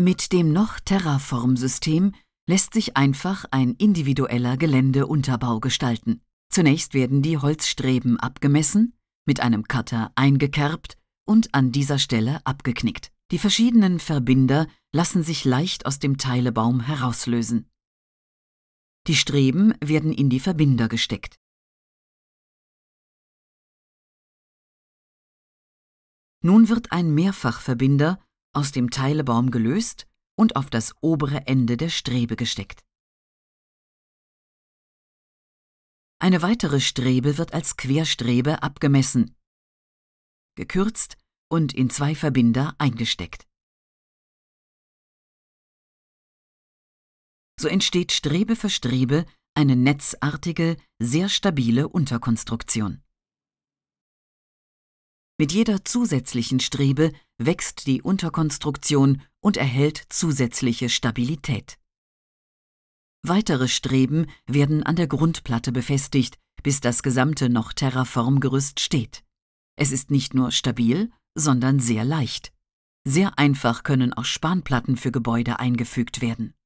Mit dem noch Terraform-System lässt sich einfach ein individueller Geländeunterbau gestalten. Zunächst werden die Holzstreben abgemessen, mit einem Cutter eingekerbt und an dieser Stelle abgeknickt. Die verschiedenen Verbinder lassen sich leicht aus dem Teilebaum herauslösen. Die Streben werden in die Verbinder gesteckt. Nun wird ein Mehrfachverbinder aus dem Teilebaum gelöst und auf das obere Ende der Strebe gesteckt. Eine weitere Strebe wird als Querstrebe abgemessen, gekürzt und in zwei Verbinder eingesteckt. So entsteht Strebe für Strebe eine netzartige, sehr stabile Unterkonstruktion. Mit jeder zusätzlichen Strebe wächst die Unterkonstruktion und erhält zusätzliche Stabilität. Weitere Streben werden an der Grundplatte befestigt, bis das gesamte noch Terraformgerüst steht. Es ist nicht nur stabil, sondern sehr leicht. Sehr einfach können auch Spanplatten für Gebäude eingefügt werden.